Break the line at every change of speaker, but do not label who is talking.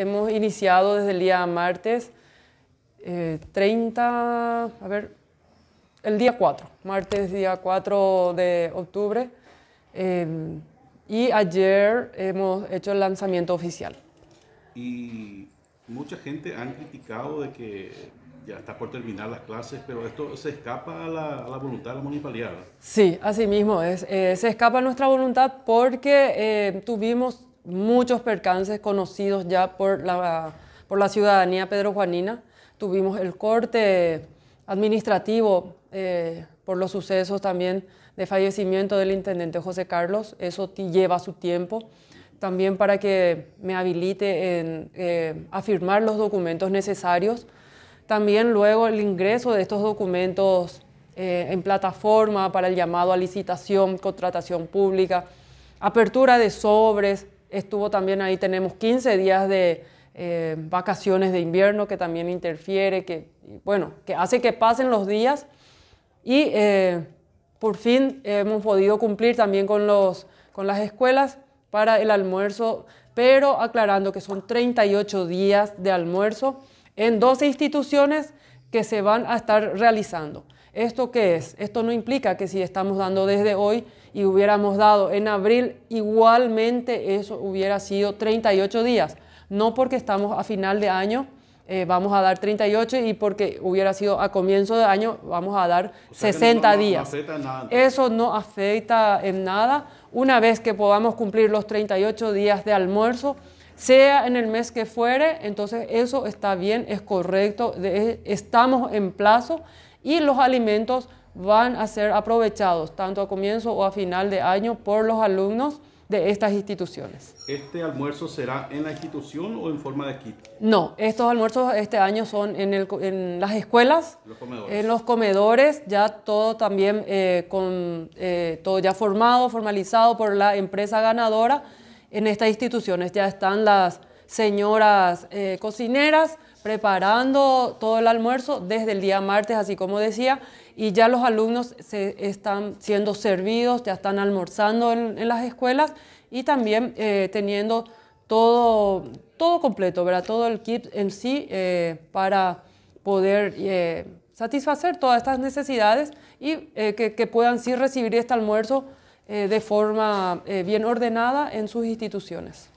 hemos iniciado desde el día martes 30, eh, a ver, el día 4, martes día 4 de octubre. Em, y ayer hemos hecho el lanzamiento oficial.
Y mucha gente han criticado de que ya está por terminar las clases, pero esto se escapa a la, voluntad de la municipalidad.
Sí, así mismo es. Eh, se escapa a nuestra voluntad porque eh, tuvimos muchos percances conocidos ya por la, por la ciudadanía pedrojuanina. Tuvimos el corte administrativo eh, por los sucesos también de fallecimiento del intendente José Carlos. Eso lleva su tiempo. También para que me habilite en eh, afirmar los documentos necesarios. También luego el ingreso de estos documentos eh, en plataforma para el llamado a licitación, contratación pública, apertura de sobres, Estuvo también ahí, tenemos 15 días de eh, vacaciones de invierno que también interfiere, que, bueno, que hace que pasen los días. Y eh, por fin hemos podido cumplir también con, con las escuelas para el almuerzo, pero aclarando que son 38 días de almuerzo en 12 instituciones que se van a estar realizando. ¿Esto qué es? Esto no implica que si estamos dando desde hoy y hubiéramos dado en abril, igualmente eso hubiera sido 38 días. No porque estamos a final de año, eh, vamos a dar 38 y porque hubiera sido a comienzo de año, vamos a dar 60 no, días. nada. Eso no afecta en nada. Una vez que podamos cumplir los 38 días de almuerzo, sea en el mes que fuere, entonces eso está bien, es correcto, estamos en plazo y los alimentos van a ser aprovechados tanto a comienzo o a final de año por los alumnos de estas instituciones.
¿Este almuerzo será en la institución o en forma de kit?
No, estos almuerzos este año son en, las escuelas, en los comedores, ya todo también eh, con, eh, todo ya formado, formalizado por la empresa ganadora. En estas instituciones ya están las señoras eh, cocineras preparando todo el almuerzo desde el día martes, así como decía, y ya los alumnos se están siendo servidos, ya están almorzando en, las escuelas y también eh, teniendo todo, todo completo, ¿verdad? todo el kit en sí eh, para poder satisfacer todas estas necesidades y que, que, puedan sí recibir este almuerzo de forma bien ordenada en sus instituciones.